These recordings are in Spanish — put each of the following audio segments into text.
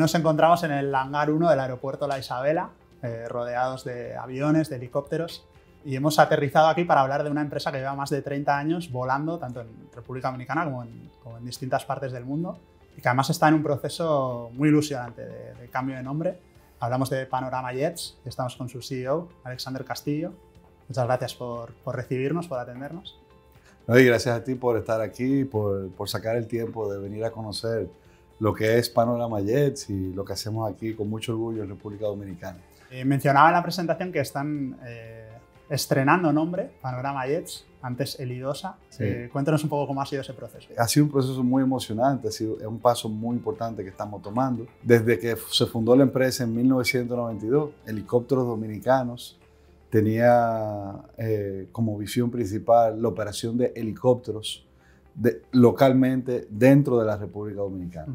nos encontramos en el hangar 1 del aeropuerto La Isabela, eh, rodeados de aviones, de helicópteros, y hemos aterrizado aquí para hablar de una empresa que lleva más de 30 años volando, tanto en República Dominicana como en, distintas partes del mundo, y que además está en un proceso muy ilusionante de, cambio de nombre. Hablamos de Panorama Jets, estamos con su CEO, Alexander Castillo. Muchas gracias por, recibirnos, por atendernos. No, gracias a ti por estar aquí, por, por sacar el tiempo de venir a conocer lo que es Panorama Jets y lo que hacemos aquí con mucho orgullo en República Dominicana. Eh, mencionaba en la presentación que están eh, estrenando nombre, Panorama Jets, antes Elidosa. Eh, cuéntanos un poco cómo ha sido ese proceso. Ha sido un proceso muy emocionante, ha sido, es un paso muy importante que estamos tomando. Desde que se fundó la empresa en 1992, Helicópteros Dominicanos tenía como visión principal la operación de helicópteros localmente dentro de la República Dominicana.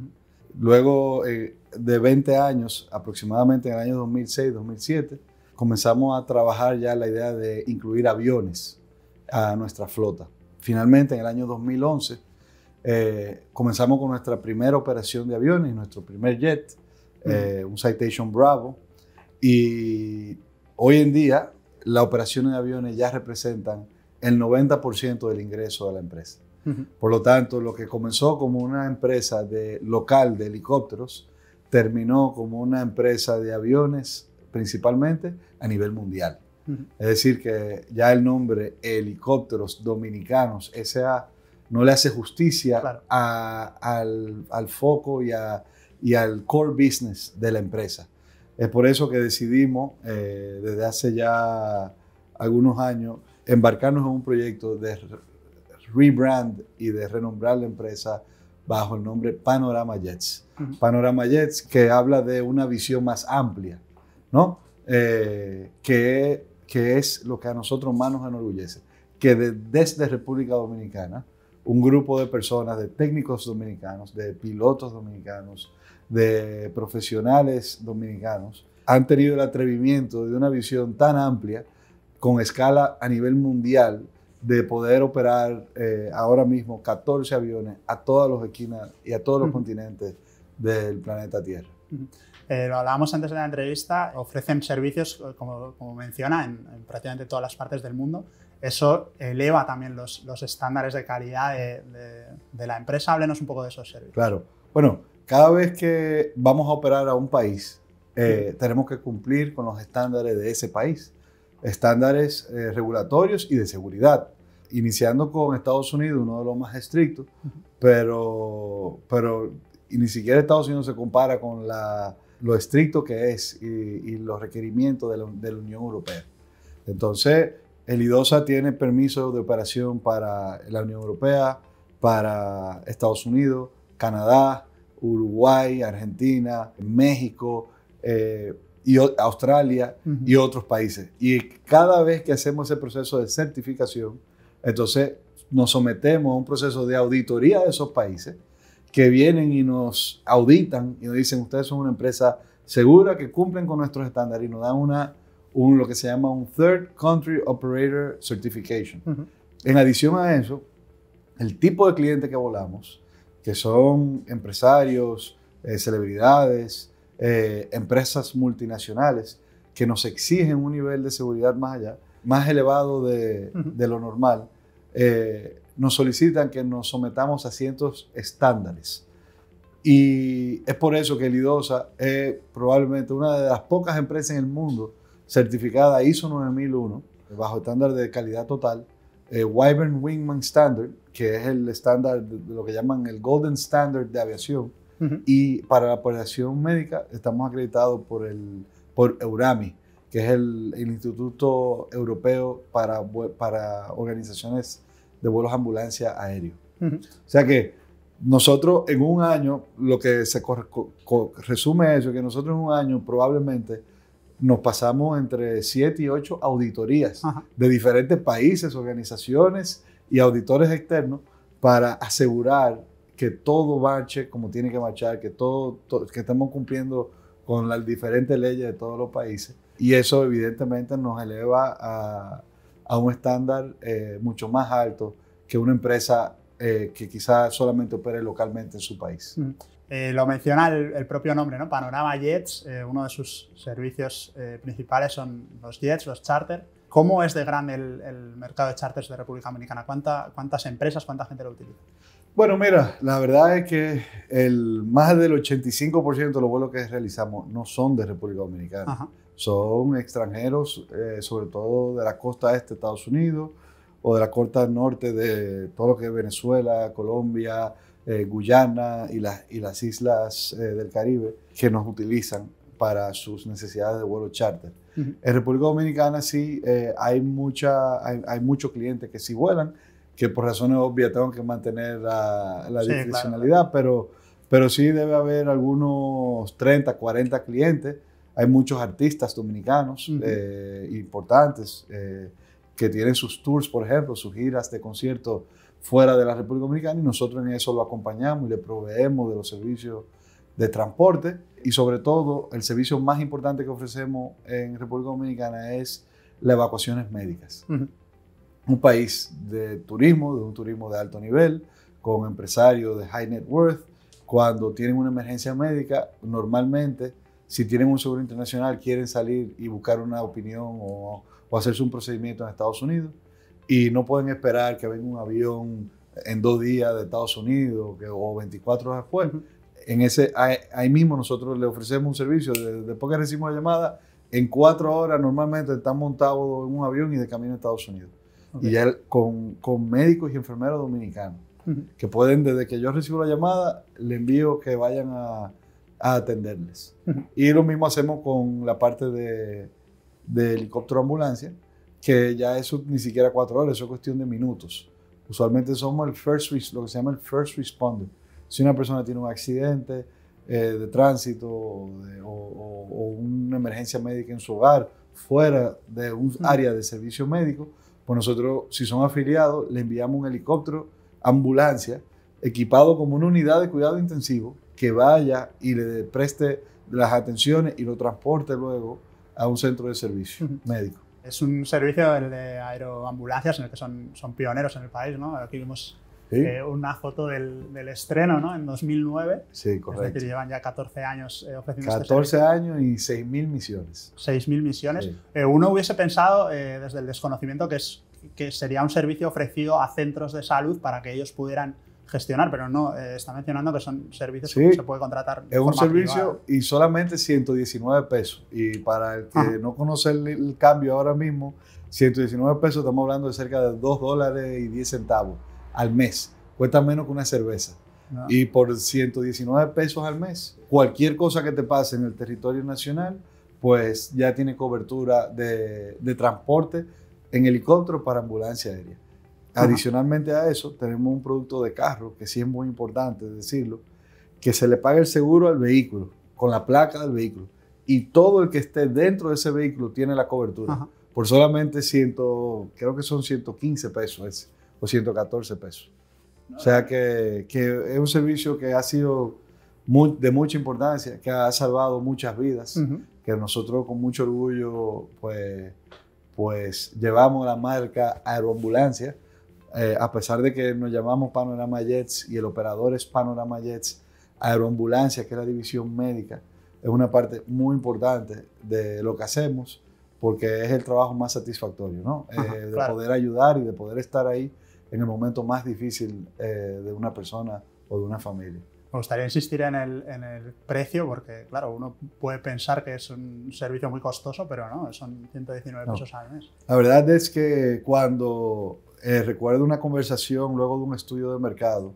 Luego eh, de 20 años, aproximadamente en el año 2006-2007, comenzamos a trabajar ya la idea de incluir aviones a nuestra flota. Finalmente, en el año 2011, eh, comenzamos con nuestra primera operación de aviones, nuestro primer jet, eh, un Citation Bravo, y hoy en día las operaciones de aviones ya representan el 90% del ingreso de la empresa. Por lo tanto, lo que comenzó como una empresa de, local de helicópteros terminó como una empresa de aviones principalmente a nivel mundial. Es decir, que ya el nombre Helicópteros Dominicanos S.A. no le hace justicia al, foco y, al core business de la empresa. Es por eso que decidimos eh, desde hace ya algunos años embarcarnos en un proyecto de rebrand y de renombrar la empresa bajo el nombre Panorama Jets. Panorama Jets que habla de una visión más amplia, ¿no? Eh, que, es lo que a nosotros más nos enorgullece, que desde República Dominicana, un grupo de personas, de técnicos dominicanos, de pilotos dominicanos, de profesionales dominicanos, han tenido el atrevimiento de una visión tan amplia, con escala a nivel mundial, de poder operar eh, ahora mismo 14 aviones a todas las esquinas y a todos los continentes del planeta Tierra. Eh, lo hablábamos antes de la entrevista, ofrecen servicios, eh, como, menciona, en, prácticamente todas las partes del mundo. Eso eleva también los, estándares de calidad de, la empresa. Háblenos un poco de esos servicios. Claro. Bueno, cada vez que vamos a operar a un país, tenemos que cumplir con los estándares de ese país, estándares regulatorios y de seguridad iniciando con Estados Unidos, uno de los más estrictos, pero, pero ni siquiera Estados Unidos se compara con lo estricto que es y, los requerimientos de la, Unión Europea. Entonces, el IDOSA tiene permiso de operación para la Unión Europea, para Estados Unidos, Canadá, Uruguay, Argentina, México, eh, y Australia y otros países. Y cada vez que hacemos ese proceso de certificación, entonces nos sometemos a un proceso de auditoría de esos países que vienen y nos auditan y nos dicen, ustedes son una empresa segura que cumplen con nuestros estándares y nos dan una, un, lo que se llama un Third Country Operator Certification. En adición a eso, el tipo de cliente que volamos, que son empresarios, eh, celebridades, eh, empresas multinacionales, que nos exigen un nivel de seguridad más allá, más elevado de lo normal eh, nos solicitan que nos sometamos a ciertos estándares. Y es por eso que Lidosa es probablemente una de las pocas empresas en el mundo certificada ISO 9001, bajo estándar de calidad total, eh, Wyvern Wingman Standard, que es el estándar de lo que llaman el Golden Standard de aviación. Y para la operación médica estamos acreditados por, el, por Eurami, que es el, el Instituto Europeo para, para Organizaciones de vuelos ambulancia aéreo. O sea que nosotros en un año, lo que se resume eso, que nosotros en un año probablemente nos pasamos entre siete y 8 auditorías de diferentes países, organizaciones y auditores externos para asegurar que todo marche como tiene que marchar, que, todo, que estamos cumpliendo con las diferentes leyes de todos los países. Y eso evidentemente nos eleva a, a un estándar eh, mucho más alto que una empresa eh, que quizás solamente opere localmente en su país. Eh, lo menciona el, propio nombre, ¿no? Panorama Jets, uno de sus servicios principales son los jets, los charters. ¿Cómo es de grande el, mercado de charters de República Dominicana? ¿Cuántas empresas, cuánta gente lo utiliza? Bueno, mira, la verdad es que el, más del 85% de los vuelos que realizamos no son de República Dominicana. Son extranjeros, eh, sobre todo de la costa este de Estados Unidos o de la costa norte de todo lo que es Venezuela, Colombia, eh, Guyana y, las islas eh, del Caribe, que nos utilizan para sus necesidades de vuelo charter. En República Dominicana sí hay, mucha, hay, muchos clientes que sí vuelan, que por razones obvias tengo que mantener la, discrecionalidad, pero, pero sí debe haber algunos 30, 40 clientes hay muchos artistas dominicanos eh, importantes eh, que tienen sus tours, por ejemplo, sus giras de concierto fuera de la República Dominicana y nosotros en eso lo acompañamos y le proveemos de los servicios de transporte y sobre todo el servicio más importante que ofrecemos en República Dominicana es las evacuaciones médicas. Un país de turismo, de un turismo de alto nivel, con empresarios de high net worth, cuando tienen una emergencia médica, normalmente si tienen un seguro internacional, quieren salir y buscar una opinión o, hacerse un procedimiento en Estados Unidos y no pueden esperar que venga un avión en dos días de Estados Unidos o 24 horas después. En ese, ahí, mismo nosotros le ofrecemos un servicio. De, después que recibimos la llamada, en cuatro horas normalmente están montados en un avión y de camino a Estados Unidos. Y ya con, médicos y enfermeros dominicanos, que pueden, desde que yo recibo la llamada, le envío que vayan a, a atenderles. Y lo mismo hacemos con la parte de, helicóptero ambulancia, que ya eso ni siquiera cuatro horas, es cuestión de minutos. Usualmente somos el first, lo que se llama el first responder. Si una persona tiene un accidente eh, de tránsito o, o, una emergencia médica en su hogar, fuera de un área de servicio médico, pues nosotros, si son afiliados, le enviamos un helicóptero, ambulancia, equipado como una unidad de cuidado intensivo, que vaya y le preste las atenciones y lo transporte luego a un centro de servicio médico. Es un servicio de aeroambulancias en el que son, son pioneros en el país, ¿no? Aquí vimos eh, una foto del, del, estreno, ¿no? En 2009. Sí, correcto. Es decir, llevan ya 14 años eh, este servicio. 14 años y 6.000 misiones. 6.000 misiones. Eh, uno hubiese pensado, desde el desconocimiento, que, es, que sería un servicio ofrecido a centros de salud para que ellos pudieran gestionar, pero no, eh, está mencionando que son servicios que se puede contratar. Es un servicio y solamente 119 pesos. Y para el que no conoce el, cambio ahora mismo, 119 pesos estamos hablando de cerca de 2 dólares y 10 centavos al mes. Cuesta menos que una cerveza. Ah. Y por 119 pesos al mes, cualquier cosa que te pase en el territorio nacional, pues ya tiene cobertura de, de transporte en helicóptero para ambulancia aérea. Adicionalmente a eso, tenemos un producto de carro que sí es muy importante decirlo, que se le paga el seguro al vehículo, con la placa del vehículo. Y todo el que esté dentro de ese vehículo tiene la cobertura. Por solamente ciento, creo que son 115 pesos o 114 pesos. o sea que, es un servicio que ha sido de mucha importancia, que ha salvado muchas vidas, que nosotros con mucho orgullo pues, pues llevamos la marca Aeroambulancia eh, a pesar de que nos llamamos Panorama Jets y el operador es Panorama Jets, Aeroambulancia, que es la división médica, es una parte muy importante de lo que hacemos porque es el trabajo más satisfactorio, ¿no? Eh, de poder ayudar y de poder estar ahí en el momento más difícil eh, de una persona o de una familia. Me gustaría insistir en el, precio, porque claro, uno puede pensar que es un servicio muy costoso, pero no, son 119 pesos al mes. La verdad es que cuando eh, recuerdo una conversación luego de un estudio de mercado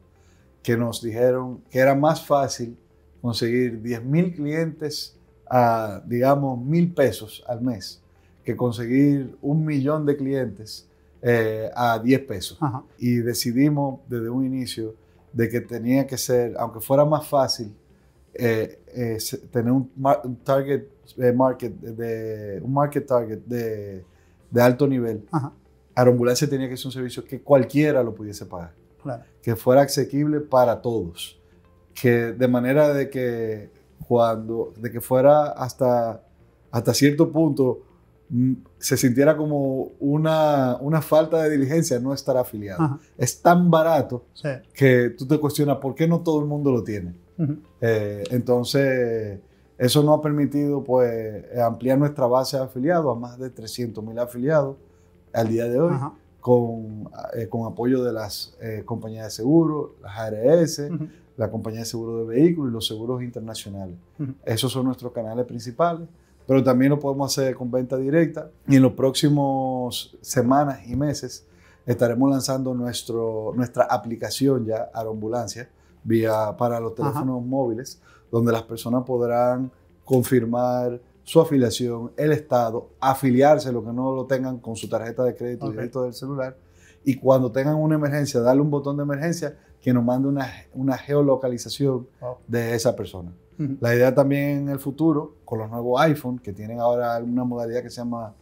que nos dijeron que era más fácil conseguir 10.000 mil clientes a, digamos, mil pesos al mes que conseguir un millón de clientes eh, a 10 pesos. Y decidimos desde un inicio de que tenía que ser, aunque fuera más fácil, eh, tener un, target market de un market target de, alto nivel ambulancia tenía que ser un servicio que cualquiera lo pudiese pagar, que fuera asequible para todos, que de manera de que cuando, de que fuera hasta, hasta cierto punto mm, se sintiera como una, una falta de diligencia no estar afiliado. Es tan barato que tú te cuestionas por qué no todo el mundo lo tiene. Eh, entonces, eso nos ha permitido pues, ampliar nuestra base de afiliados a más de 300 mil afiliados al día de hoy, con, eh, con apoyo de las eh, compañías de seguro, las ARS, la compañía de seguro de vehículos y los seguros internacionales. Esos son nuestros canales principales, pero también lo podemos hacer con venta directa y en los próximos semanas y meses estaremos lanzando nuestro, nuestra aplicación ya, a la vía, para los teléfonos móviles, donde las personas podrán confirmar su afiliación, el Estado, afiliarse, lo que no lo tengan con su tarjeta de crédito el directo del celular. Y cuando tengan una emergencia, darle un botón de emergencia que nos mande una, geolocalización de esa persona. La idea también en el futuro, con los nuevos iPhone, que tienen ahora una modalidad que se llama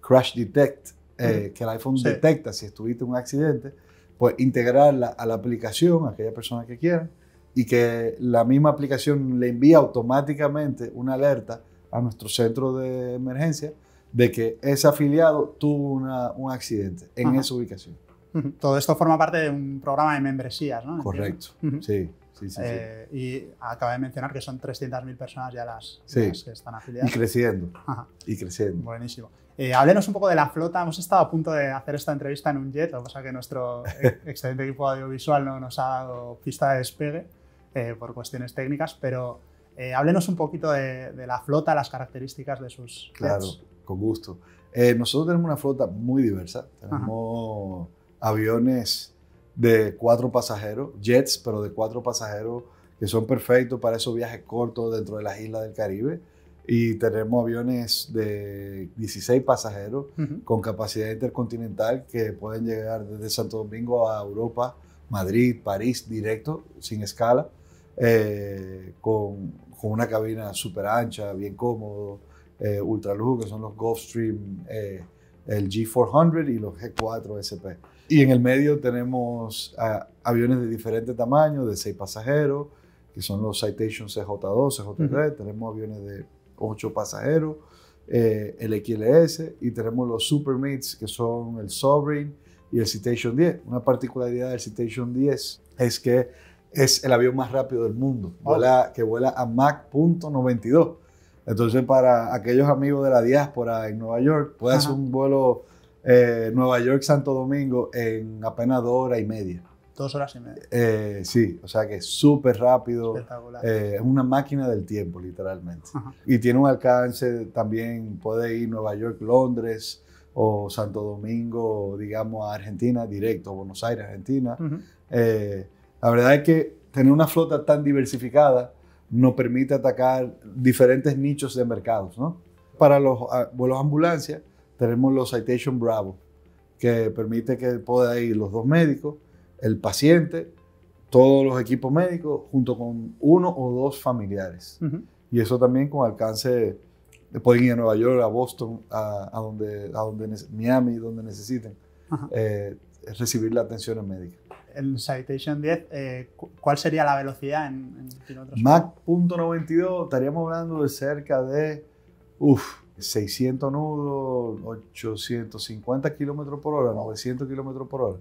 Crash Detect, eh, que el iPhone detecta si estuviste en un accidente, pues integrarla a la aplicación, a aquella persona que quiera, y que la misma aplicación le envía automáticamente una alerta a nuestro centro de emergencia de que ese afiliado tuvo un accidente en esa ubicación. Todo esto forma parte de un programa de membresías, ¿no? Correcto, sí. Sí, sí, eh, Y acaba de mencionar que son 300.000 personas ya las, que están afiliadas. Y creciendo. Y creciendo. Buenísimo. Eh, háblenos un poco de la flota. Hemos estado a punto de hacer esta entrevista en un jet, lo que pasa que nuestro excelente equipo audiovisual no nos ha dado pista de despegue eh, por cuestiones técnicas, pero eh, háblenos un poquito de, la flota, las características de sus Claro, con gusto. Eh, nosotros tenemos una flota muy diversa. Tenemos aviones de cuatro pasajeros, jets, pero de cuatro pasajeros que son perfectos para esos viajes cortos dentro de las islas del Caribe. Y tenemos aviones de 16 pasajeros con capacidad intercontinental que pueden llegar desde Santo Domingo a Europa, Madrid, París, directo, sin escala. Eh, con, una cabina súper ancha, bien cómodo, eh, ultra lujo, que son los Gulfstream, eh, el G400 y los G4 SP. Y en el medio tenemos ah, aviones de diferentes tamaños, de 6 pasajeros, que son los Citation CJ2, CJ3, tenemos aviones de 8 pasajeros, el XLS, y tenemos los Super Meats, que son el Sovereign y el Citation 10. Una particularidad del Citation 10 es que es el avión más rápido del mundo, que vuela a Mach.92. Entonces, para aquellos amigos de la diáspora en Nueva York, puede hacer un vuelo eh, Nueva York-Santo Domingo en apenas dos horas y media. Dos horas y media. Eh, sí, o sea que es súper rápido. Eh, es una máquina del tiempo, literalmente. Y tiene un alcance también, puede ir Nueva York, Londres o Santo Domingo, digamos, a Argentina, directo, Buenos Aires, Argentina. La verdad es que tener una flota tan diversificada nos permite atacar diferentes nichos de mercados. Para los ah, vuelos ambulancia tenemos los Citation Bravo, que permite que pueda ir los dos médicos, el paciente, todos los equipos médicos, junto con uno o dos familiares. Y eso también con alcance, de eh, pueden ir a Nueva York, a Boston, a, donde, a donde Miami, donde necesiten, eh, recibir la atención médica el Citation 10, eh, ¿cuál sería la velocidad en, en kilómetros? Mac.92, estaríamos hablando de cerca de 600 nudos, 850 kilómetros por hora, 900 kilómetros por hora,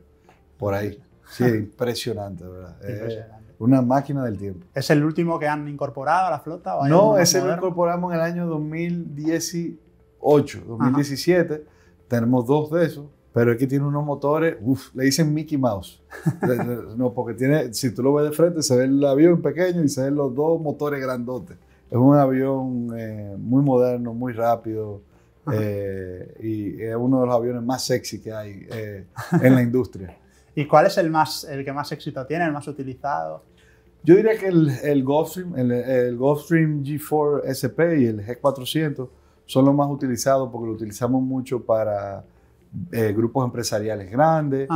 por ahí. Sí, impresionante, ¿verdad? una máquina del tiempo. ¿Es el último que han incorporado a la flota? no, ese lo incorporamos en el año 2018, 2017. Tenemos dos de esos pero aquí tiene unos motores, le dicen Mickey Mouse. no, porque tiene, si tú lo ves de frente, se ve el avión pequeño y se ven los dos motores grandotes. Es un avión eh, muy moderno, muy rápido. Eh, y es uno de los aviones más sexy que hay eh, en la industria. ¿Y cuál es el, más, el que más éxito tiene, el más utilizado? Yo diría que el, el el, el, Gulfstream G4 SP y el G400 son los más utilizados porque lo utilizamos mucho para eh, grupos empresariales grandes,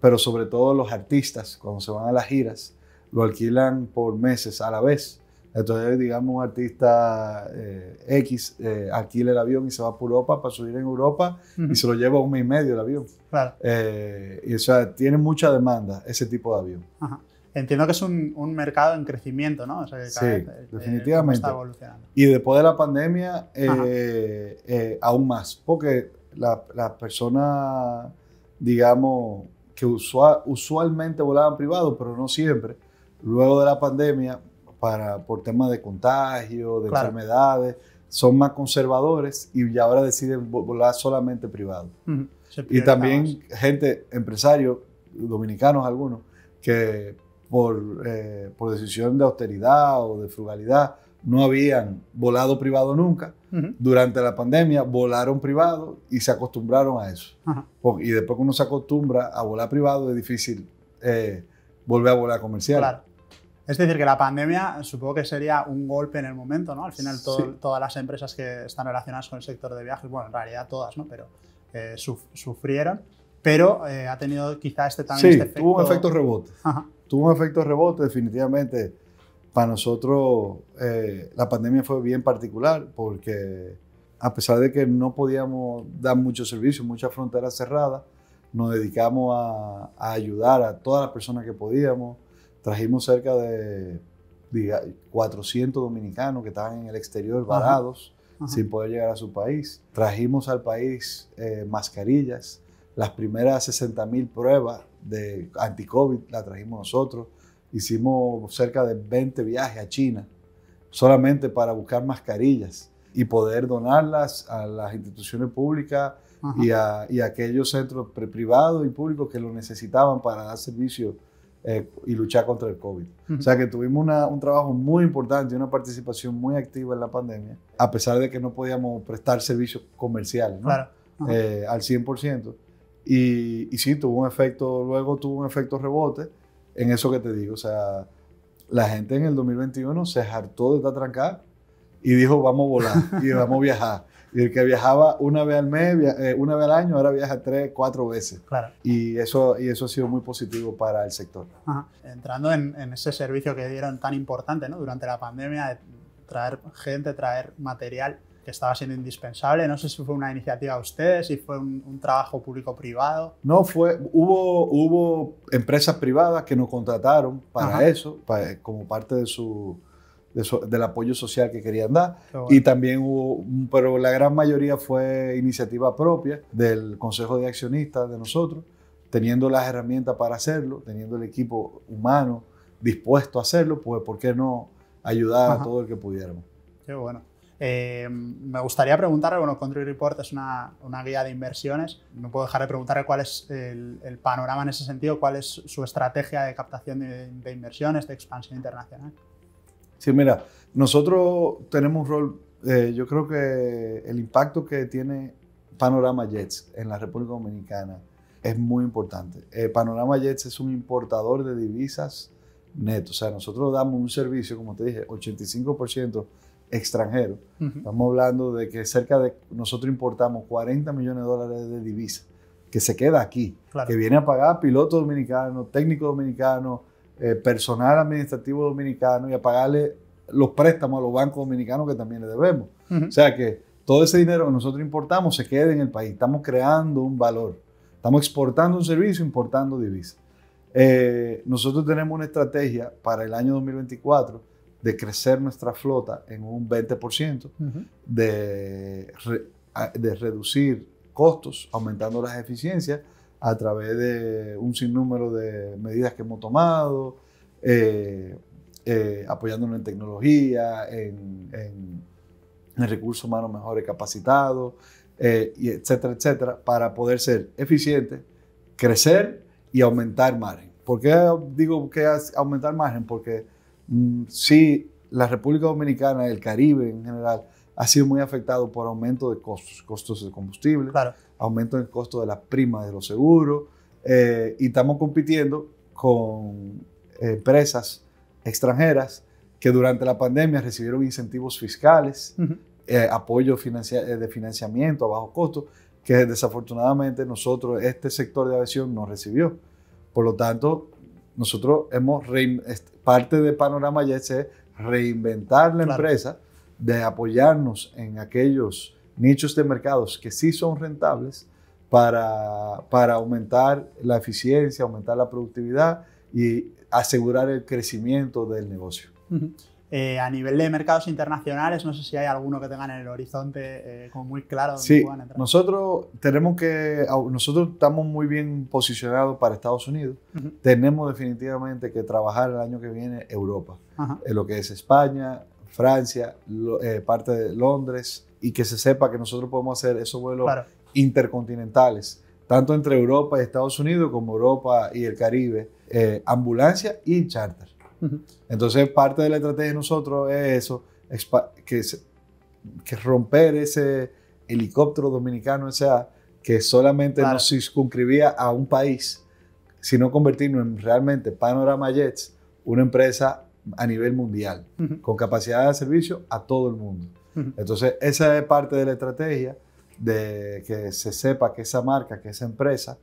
pero sobre todo los artistas, cuando se van a las giras, lo alquilan por meses a la vez. Entonces, digamos, un artista eh, X eh, alquila el avión y se va por Europa para subir en Europa y se lo lleva un mes y medio el avión. Claro. y o sea, tiene mucha demanda ese tipo de avión. Entiendo que es un, mercado en crecimiento, ¿no? definitivamente. Y después de la pandemia, aún más, porque las personas, digamos, que usualmente volaban privado, pero no siempre, luego de la pandemia, para, por temas de contagio, de enfermedades, son más conservadores y ahora deciden volar solamente privado. Y también gente, empresarios, dominicanos algunos, que eh, por decisión de austeridad o de frugalidad, no habían volado privado nunca. Durante la pandemia volaron privado y se acostumbraron a eso. Y después que uno se acostumbra a volar privado es difícil eh, volver a volar comercial. Claro. Es decir, que la pandemia supongo que sería un golpe en el momento, ¿no? Al final todas las empresas que están relacionadas con el sector de viajes, bueno, en realidad todas, ¿no? Pero eh, sufrieron, pero eh, ha tenido quizá este también... efecto... Este tuvo un efecto rebote. Tuvo un efecto rebote definitivamente para nosotros eh, la pandemia fue bien particular porque a pesar de que no podíamos dar muchos servicio muchas fronteras cerradas, nos dedicamos a, ayudar a todas las personas que podíamos. Trajimos cerca de 400 dominicanos que estaban en el exterior varados, sin poder llegar a su país. Trajimos al país eh, mascarillas, las primeras 60 mil pruebas de anti-COVID las trajimos nosotros Hicimos cerca de 20 viajes a China solamente para buscar mascarillas y poder donarlas a las instituciones públicas y a, y aquellos centros privados y públicos que lo necesitaban para dar servicio eh, y luchar contra el COVID. O sea que tuvimos un trabajo muy importante y una participación muy activa en la pandemia, a pesar de que no podíamos prestar servicios comerciales eh, al 100%. Y, y sí, tuvo un efecto, luego tuvo un efecto rebote en eso que te digo. O sea, la gente en el 2021 se hartó de estar trancada y dijo, vamos a volar y vamos a viajar. Y el que viajaba una vez al mes, eh, una vez al año, ahora viaja tres, cuatro veces. Y eso, y eso ha sido muy positivo para el sector. Entrando en, ese servicio que dieron tan importante durante la pandemia, de traer gente, traer material, que estaba siendo indispensable. No sé si fue una iniciativa de ustedes, si fue un, trabajo público-privado. No, fue, hubo, hubo empresas privadas que nos contrataron para eso, como parte de su, del apoyo social que querían dar. Y también hubo, pero la gran mayoría fue iniciativa propia del Consejo de Accionistas de nosotros, teniendo las herramientas para hacerlo, teniendo el equipo humano dispuesto a hacerlo, pues ¿por qué no ayudar a todo el que pudiéramos? Qué bueno. Eh, me gustaría preguntarle, bueno, Country Report es una, una, guía de inversiones, no puedo dejar de preguntarle cuál es el, panorama en ese sentido, cuál es su estrategia de captación de, inversiones, de expansión internacional. Sí, mira, nosotros tenemos un rol, eh, yo creo que el impacto que tiene Panorama Jets en la República Dominicana es muy importante. Eh, Panorama Jets es un importador de divisas neto, o sea, nosotros damos un servicio, como te dije, 85% extranjero. Estamos hablando de que cerca de nosotros importamos 40 millones de dólares de divisas que se queda aquí, que viene a pagar pilotos dominicanos, técnicos dominicanos, eh, personal administrativo dominicano y a pagarle los préstamos a los bancos dominicanos que también le debemos. O sea que todo ese dinero que nosotros importamos se queda en el país. Estamos creando un valor. Estamos exportando un servicio, importando divisas. Eh, nosotros tenemos una estrategia para el año 2024 de crecer nuestra flota en un 20%, de, de reducir costos, aumentando las eficiencias a través de un sinnúmero de medidas que hemos tomado, eh, eh, apoyándonos en tecnología, en, en, en recursos humanos mejores capacitados, eh, etcétera, etcétera, para poder ser eficientes, crecer y aumentar margen. ¿Por qué digo que aumentar margen? Porque Mm, sí, la República Dominicana, el Caribe en general, ha sido muy afectado por aumento de costos, costos de combustible, aumento del costo de las primas de los seguros, eh, y estamos compitiendo con empresas extranjeras que durante la pandemia recibieron incentivos fiscales, eh, apoyo eh, de financiamiento a bajo costo, que desafortunadamente nosotros, este sector de aviación no recibió. Por lo tanto, nosotros hemos parte de Panorama ya es reinventar la empresa, de apoyarnos en aquellos nichos de mercados que sí son rentables para, para aumentar la eficiencia, aumentar la productividad y asegurar el crecimiento del negocio. Eh, a nivel de mercados internacionales, no sé si hay alguno que tengan en el horizonte eh, como muy claro. Sí, entrar. nosotros tenemos que, nosotros estamos muy bien posicionados para Estados Unidos. Tenemos definitivamente que trabajar el año que viene Europa, en eh, lo que es España, Francia, parte de Londres y que se sepa que nosotros podemos hacer esos vuelos intercontinentales, tanto entre Europa y Estados Unidos como Europa y el Caribe, ambulancia y charter. Entonces, parte de la estrategia de nosotros es eso, que, romper ese helicóptero dominicano, que solamente nos circunscribía a un país, sino convertirnos en realmente Panorama Jets, una empresa a nivel mundial, con capacidad de servicio a todo el mundo. Entonces, esa es parte de la estrategia de que se sepa que esa marca, que esa empresa,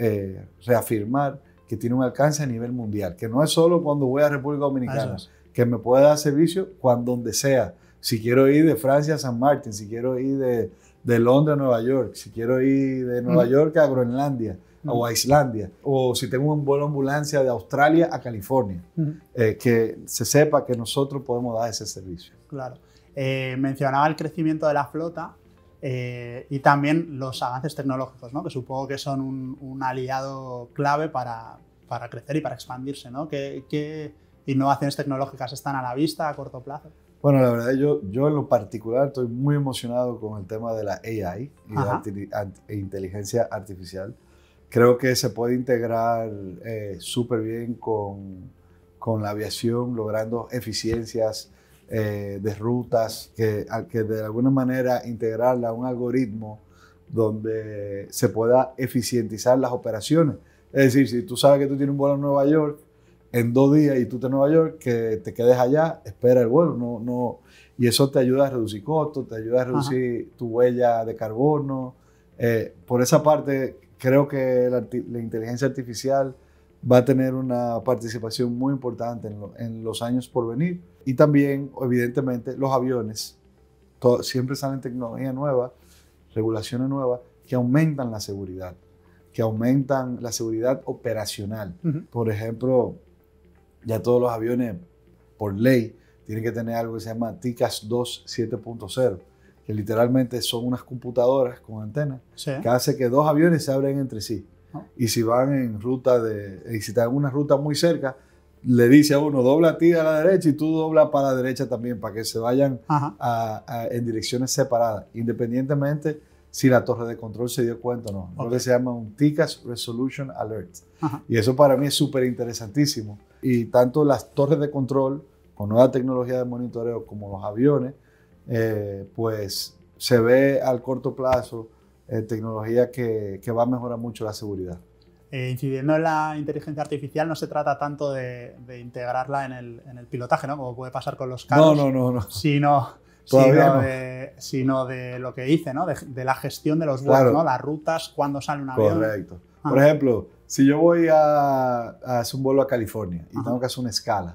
eh, reafirmar que tiene un alcance a nivel mundial, que no es solo cuando voy a República Dominicana, que me puede dar servicio cuando donde sea. Si quiero ir de Francia a San Martín, si quiero ir de, Londres a Nueva York, si quiero ir de Nueva mm. York a Groenlandia o mm. a Islandia, o si tengo un vuelo ambulancia de Australia a California, mm. eh, que se sepa que nosotros podemos dar ese servicio. Claro. Eh, mencionaba el crecimiento de la flota eh, y también los avances tecnológicos, ¿no? que supongo que son un, aliado clave para, para, crecer y para expandirse. ¿no? ¿Qué, innovaciones tecnológicas están a la vista a corto plazo? Bueno, la verdad, yo, yo en lo particular estoy muy emocionado con el tema de la AI de e inteligencia artificial. Creo que se puede integrar eh, súper bien con, con la aviación, logrando eficiencias eh, de rutas, que, de alguna manera integrarla a un algoritmo donde se pueda eficientizar las operaciones. Es decir, si tú sabes que tú tienes un vuelo a Nueva York, en dos días y tú te en Nueva York, que te quedes allá, espera el vuelo, no, no, y eso te ayuda a reducir costos, te ayuda a reducir tu huella de carbono. Eh, por esa parte, creo que la inteligencia artificial va a tener una participación muy importante en, los años por venir. Y también, evidentemente, los aviones. Todo, siempre salen tecnología nueva, regulaciones nuevas que aumentan la seguridad, que aumentan la seguridad operacional. Por ejemplo, ya todos los aviones, por ley, tienen que tener algo que se llama TICAS 2 7.0 que literalmente son unas computadoras con antenas, que hace que dos aviones se abren entre sí. Y si van en ruta de, eh, y si están en una ruta muy cerca, le dice a uno, dobla a ti a la derecha y tú dobla para la derecha también, para que se vayan en direcciones separadas, independientemente si la torre de control se dio cuenta o no. Lo que se llama un TICAS Resolution Alert. Y eso para mí es súper interesantísimo. Y tanto las torres de control, con nueva tecnología de monitoreo, como los aviones, eh, pues se ve al corto plazo eh, tecnología que, va a mejorar mucho la seguridad. Eh, incidiendo en la inteligencia artificial, no se trata tanto de, integrarla en el, pilotaje, ¿no? Como puede pasar con los carros. No, no, no. no. Sino, sino, De, lo que dice, ¿no? De, la gestión de los vuelos, ¿no? Las rutas, cuándo sale un avión. Correcto. Ah. Por ejemplo, si yo voy a, hacer un vuelo a California y tengo que hacer una escala,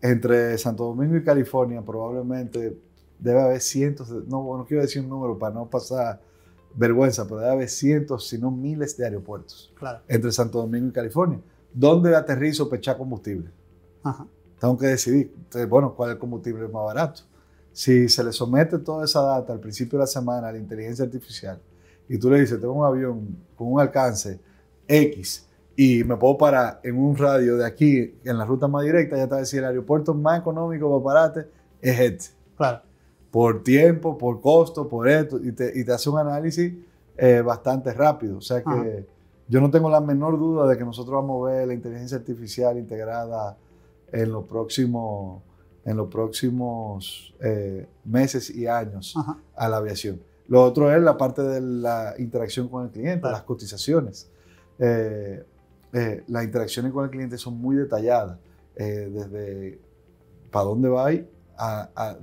entre Santo Domingo y California probablemente debe haber cientos, no, no quiero decir un número para no pasar vergüenza, pero debe haber cientos, si no miles de aeropuertos entre Santo Domingo y California. ¿Dónde aterrizo pechar combustible? Tengo que decidir, bueno, cuál es el combustible más barato. Si se le somete toda esa data al principio de la semana a la inteligencia artificial y tú le dices, tengo un avión con un alcance X y me puedo parar en un radio de aquí, en la ruta más directa, ya te va a decir, el aeropuerto más económico para pararte es este. Claro por tiempo, por costo, por esto, y te, y te hace un análisis eh, bastante rápido. O sea que yo no tengo la menor duda de que nosotros vamos a ver la inteligencia artificial integrada en los próximos, en los próximos eh, meses y años a la aviación. Lo otro es la parte de la interacción con el cliente, las cotizaciones. Eh, las interacciones con el cliente son muy detalladas, desde para dónde va y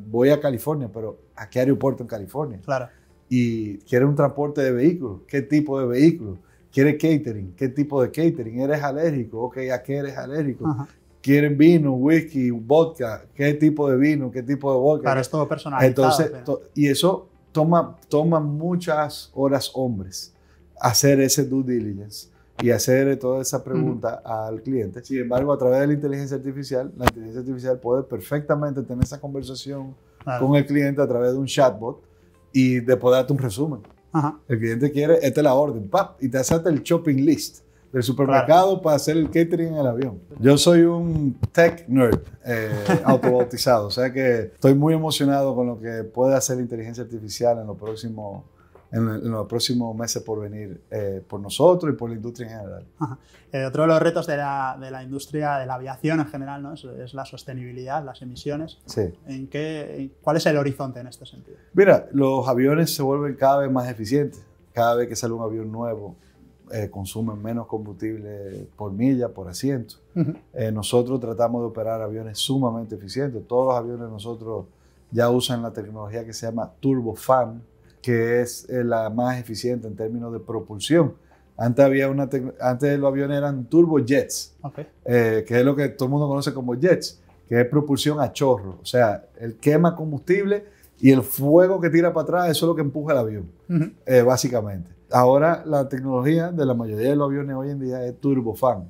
voy a California, pero ¿a qué aeropuerto en California? Claro. Y quieren un transporte de vehículos, ¿qué tipo de vehículos? Quiere catering, ¿qué tipo de catering? ¿Eres alérgico? Ok, ¿a qué eres alérgico? Quieren vino, whisky, vodka, ¿qué tipo de vino? ¿Qué tipo de vodka? Claro, es todo Entonces, y eso toma, toma muchas horas hombres hacer ese due diligence y hacer toda esa pregunta al cliente. Sin embargo, a través de la inteligencia artificial, la inteligencia artificial puede perfectamente tener esa conversación con el cliente a través de un chatbot y de darte un resumen. El cliente quiere, esta la orden, ¡pap! y te hace el shopping list del supermercado para hacer el catering en el avión. Yo soy un tech nerd eh, autobautizado, o sea que estoy muy emocionado con lo que puede hacer la inteligencia artificial en los próximos en, los próximos meses por venir eh, por nosotros y por la industria en general. Eh, otro de los retos de la, de la, industria de la aviación en general ¿no? es, la sostenibilidad, las emisiones. Sí. ¿En qué, ¿Cuál es el horizonte en este sentido? Mira, los aviones se vuelven cada vez más eficientes. Cada vez que sale un avión nuevo, eh, consumen menos combustible por milla, por asiento. nosotros tratamos de operar aviones sumamente eficientes. Todos los aviones nosotros ya usan la tecnología que se llama turbofan, que es eh, la más eficiente en términos de propulsión. Antes, había una antes los aviones eran turbojets, eh, que es lo que todo el mundo conoce como jets, que es propulsión a chorro. O sea, el quema combustible y el fuego que tira para atrás, eso es lo que empuja el avión, eh, básicamente. Ahora la tecnología de la mayoría de los aviones hoy en día es turbofan.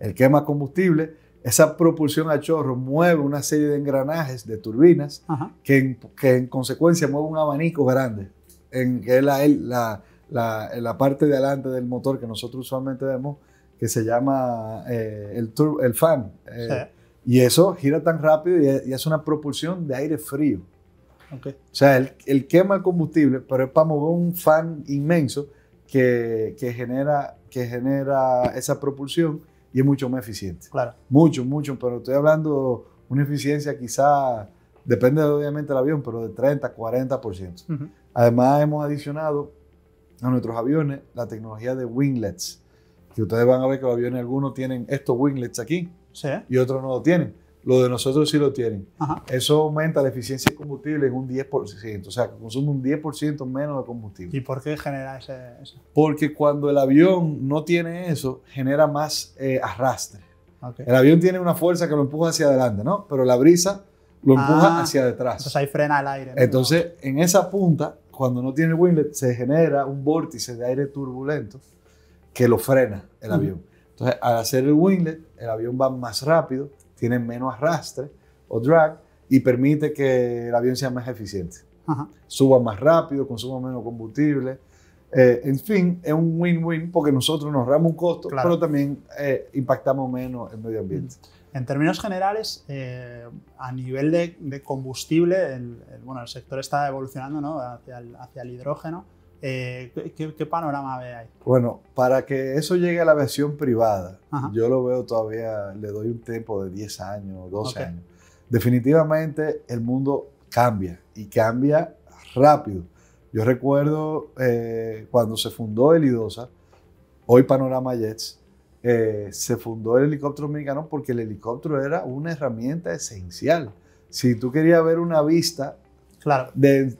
El quema combustible esa propulsión a chorro mueve una serie de engranajes, de turbinas, que en, consecuencia mueve un abanico grande, en, la, la, la, parte de adelante del motor que nosotros usualmente vemos, que se llama eh, el, el, fan. Eh, y eso gira tan rápido y, es hace una propulsión de aire frío. O sea, él, quema el combustible, pero es para mover un fan inmenso que, que genera, que genera esa propulsión y es mucho más eficiente. Claro. Mucho, mucho, pero estoy hablando una eficiencia quizá, depende obviamente del avión, pero de 30, 40%. por ciento Además hemos adicionado a nuestros aviones la tecnología de winglets, que ustedes van a ver que los aviones algunos tienen estos winglets aquí ¿Sí? y otros no lo tienen lo de nosotros sí lo tienen. Eso aumenta la eficiencia de combustible en un 10%, o sea, consume un 10% menos de combustible. ¿Y por qué genera eso? Porque cuando el avión no tiene eso, genera más eh, arrastre. El avión tiene una fuerza que lo empuja hacia adelante, ¿no? Pero la brisa lo ah, empuja hacia detrás. Entonces ahí frena el aire. Entonces, en esa punta, cuando no tiene winglet, se genera un vórtice de aire turbulento que lo frena el avión. Entonces, al hacer el winglet, el avión va más rápido tiene menos arrastre o drag y permite que el avión sea más eficiente. Suba más rápido, consuma menos combustible. Eh, en fin, es un win-win porque nosotros nos ahorramos un costo, pero también eh, impactamos menos el medio ambiente. Mm. En términos generales, eh, a nivel de, combustible, el, bueno, el sector está evolucionando ¿no? hacia el hidrógeno. Eh, ¿qué, panorama ve ahí? Bueno, para que eso llegue a la versión privada, yo lo veo todavía, le doy un tiempo de 10 años, 12 años. Definitivamente el mundo cambia y cambia rápido. Yo recuerdo eh, cuando se fundó el IDOSA, hoy Panorama Jets, eh, se fundó el helicóptero mexicano porque el helicóptero era una herramienta esencial. Si tú querías ver una vista Claro. De,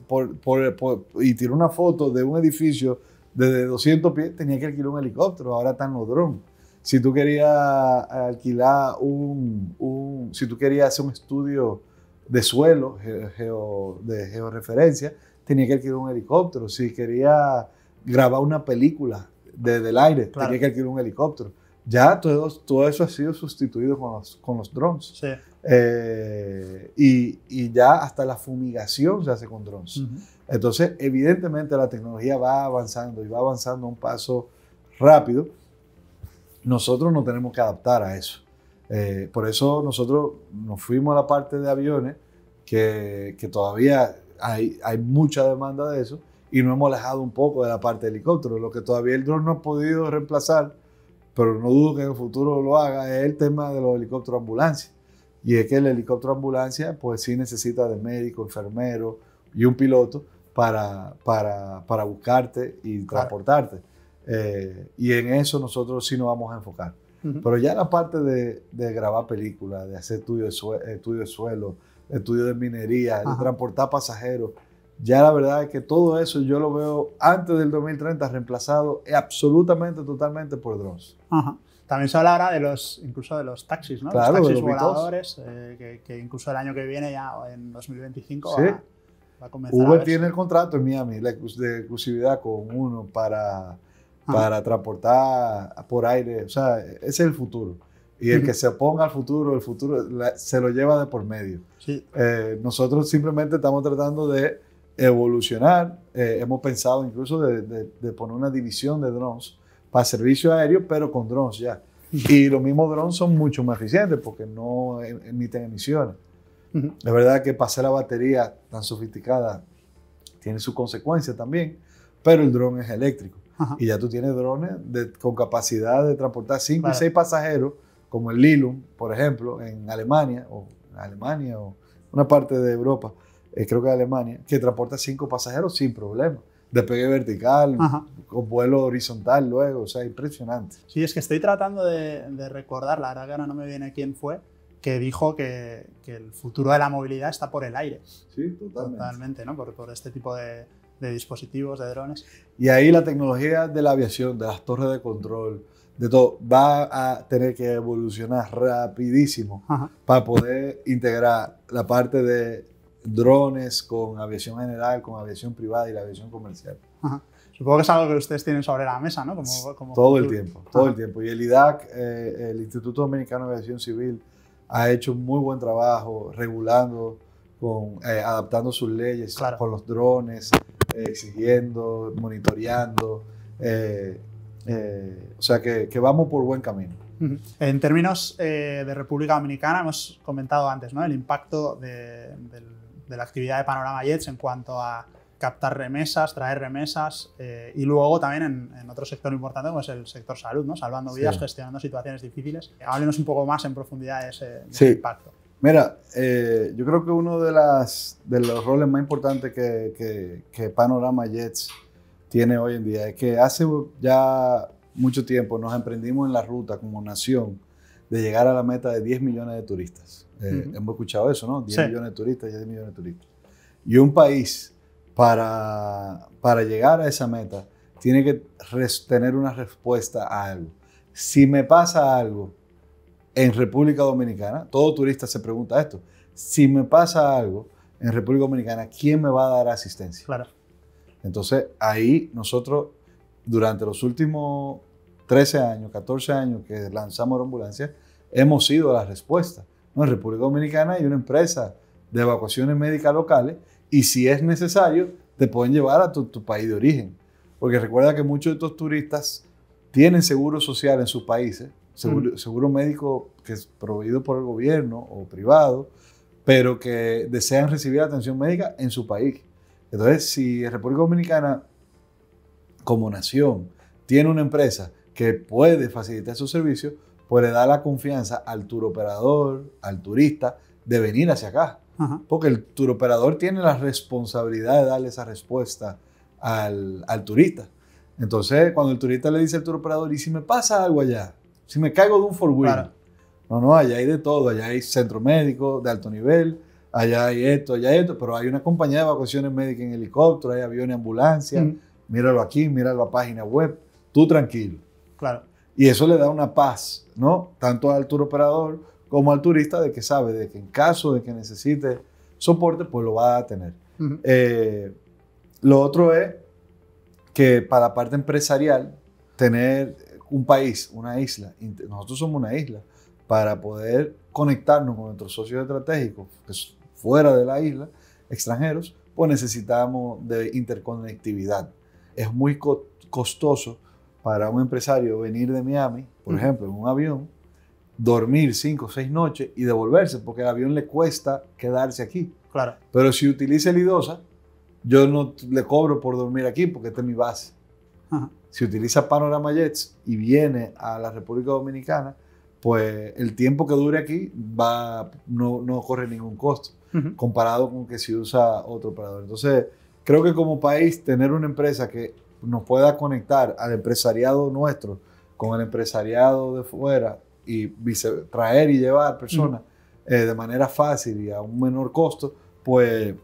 y tirar una foto de un edificio de 200 pies, tenía que alquilar un helicóptero, ahora están los drones. Si tú querías alquilar un, si tú hacer un estudio de suelo, de georreferencia, tenía que alquilar un helicóptero. Si quería grabar una película desde el aire, tenía que alquilar un helicóptero ya todo, todo eso ha sido sustituido con los, con los drones. Eh, y, y, ya hasta la fumigación se hace con drones. Entonces, evidentemente la tecnología va avanzando y va avanzando a un paso rápido. Nosotros nos tenemos que adaptar a eso. Eh, por eso nosotros nos fuimos a la parte de aviones, que, que todavía hay, hay, mucha demanda de eso, y nos hemos alejado un poco de la parte de helicóptero, lo que todavía el drone no ha podido reemplazar pero no dudo que en el futuro lo haga, es el tema de los helicópteros ambulancia. Y es que el helicóptero ambulancia, pues sí necesita de médico, enfermero y un piloto para, para, buscarte y transportarte. Eh, y en eso nosotros sí nos vamos a enfocar. Pero ya la parte de, grabar películas, de hacer estudios de, de suelo, estudio de minería, de transportar pasajeros, ya la verdad es que todo eso yo lo veo antes del 2030 reemplazado e absolutamente, totalmente por drones. También se habla ahora de los, incluso de los taxis, ¿no? los taxis voladores, eh, que, incluso el año que viene, ya en 2025, va, a comenzar. Uber tiene el contrato en Miami la de exclusividad con uno para, para transportar por aire. O sea, ese es el futuro. Y el que se oponga al futuro, el futuro se lo lleva de por medio. Eh, nosotros simplemente estamos tratando de evolucionar. Eh, hemos pensado incluso de, poner una división de drones para servicio aéreo, pero con drones ya. Y los mismos drones son mucho más eficientes porque no emiten emisiones. La verdad que pasar la batería tan sofisticada tiene sus consecuencias también, pero el drone es eléctrico. Y ya tú tienes drones con capacidad de transportar 5 y 6 pasajeros, como el Lilum, por ejemplo, en Alemania, o Alemania o una parte de Europa. Eh, creo que de Alemania, que transporta cinco pasajeros sin problema. Despegue vertical, con vuelo horizontal luego, o sea, impresionante. Sí, es que estoy tratando de, recordar, la verdad que ahora no me viene quién fue, que dijo que, que, el futuro de la movilidad está por el aire. Sí, totalmente. Totalmente, ¿no? Por, por este tipo de, de, dispositivos, de drones. Y ahí la tecnología de la aviación, de las torres de control, de todo, va a tener que evolucionar rapidísimo para poder integrar la parte de drones con aviación general, con aviación privada y la aviación comercial. Supongo que es algo que ustedes tienen sobre la mesa, ¿no? Como, todo el tiempo, todo el tiempo. Y el IDAC, eh, el Instituto Dominicano de Aviación Civil, ha hecho un muy buen trabajo regulando, con, eh, adaptando sus leyes con los drones, eh, exigiendo, monitoreando. o sea que, vamos por buen camino. En términos de República Dominicana, hemos comentado antes ¿no? el impacto de, del de la actividad de Panorama Jets en cuanto a captar remesas, traer remesas eh, y luego también en, otro sector importante como es el sector salud, salvando vidas, gestionando situaciones difíciles. Háblenos un poco más en profundidad de ese, impacto. Mira, eh, yo creo que uno de, los roles más importantes que, que, Panorama Jets tiene hoy en día es que hace ya mucho tiempo nos emprendimos en la ruta como nación de llegar a la meta de 10 millones de turistas. Eh, hemos escuchado eso, ¿no? 10 millones de turistas, 10 millones de turistas. Y un país, para, para llegar a esa meta, tiene que tener una respuesta a algo. Si me pasa algo en República Dominicana, todo turista se pregunta esto, si me pasa algo en República Dominicana, ¿quién me va a dar asistencia? Claro. Entonces, ahí nosotros, durante los últimos 13 años, 14 años que lanzamos la ambulancia, hemos sido la respuesta en República Dominicana hay una empresa de evacuaciones médicas locales y si es necesario, te pueden llevar a tu, país de origen. Porque recuerda que muchos de estos turistas tienen seguro social en sus países, seguro, médico que es proveído por el gobierno o privado, pero que desean recibir atención médica en su país. Entonces, si República Dominicana, como nación, tiene una empresa que puede facilitar esos servicios, pues le da la confianza al turoperador, al turista, de venir hacia acá. Porque el turoperador tiene la responsabilidad de darle esa respuesta al, turista. Entonces, cuando el turista le dice al turoperador, ¿y si me pasa algo allá? Si me caigo de un four No, no, allá hay de todo. Allá hay centro médico de alto nivel, allá hay esto, allá hay esto. Pero hay una compañía de evacuaciones médicas en helicóptero, hay aviones, ambulancias. Míralo aquí, mira la página web. Tú tranquilo. Claro. Y eso le da una paz, ¿no? Tanto al tour operador como al turista de que sabe de que en caso de que necesite soporte, pues lo va a tener. Eh, lo otro es que para la parte empresarial, tener un país, una isla, nosotros somos una isla, para poder conectarnos con nuestros socios estratégicos que son fuera de la isla, extranjeros, pues necesitamos de interconectividad. Es muy costoso para un empresario venir de Miami, por ejemplo, en un avión, dormir cinco o seis noches y devolverse, porque el avión le cuesta quedarse aquí. Claro. Pero si utiliza el IDOSA, yo no le cobro por dormir aquí porque esta es mi base. Si utiliza Panorama Jets y viene a la República Dominicana, pues el tiempo que dure aquí va, no, no corre ningún costo, comparado con que si usa otro operador. Entonces, creo que como país, tener una empresa que nos pueda conectar al empresariado nuestro con el empresariado de fuera y traer y llevar personas eh, de manera fácil y a un menor costo, pues,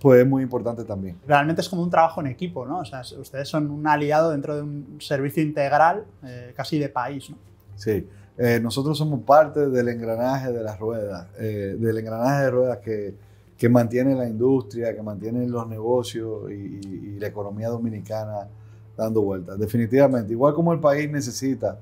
pues es muy importante también. Realmente es como un trabajo en equipo, ¿no? O sea, ustedes son un aliado dentro de un servicio integral eh, casi de país, ¿no? Sí. Eh, nosotros somos parte del engranaje de las ruedas, del engranaje de ruedas que, que mantiene la industria, que mantiene los negocios y, la economía dominicana dando vueltas. Definitivamente, igual como el país necesita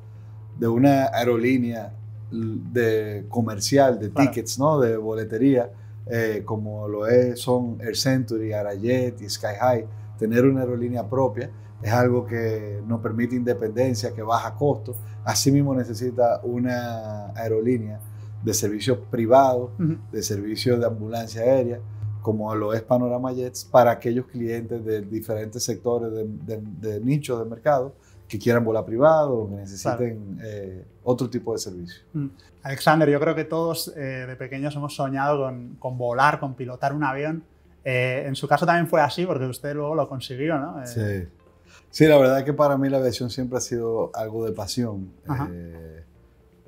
de una aerolínea de comercial, de tickets, ¿no? de boletería, eh, como lo es, son Air Century, Arayet y Sky High, tener una aerolínea propia es algo que nos permite independencia, que baja costos. Asimismo necesita una aerolínea de servicios privados, de servicios de ambulancia aérea, como lo es Panorama Jets, para aquellos clientes de diferentes sectores de, nicho de de mercado que quieran volar privado o que necesiten eh, otro tipo de servicio. Alexander, yo creo que todos eh, de pequeños hemos soñado con, con, volar, con pilotar un avión. Eh, en su caso también fue así, porque usted luego lo consiguió, ¿no? sí. sí, la verdad es que para mí la aviación siempre ha sido algo de pasión.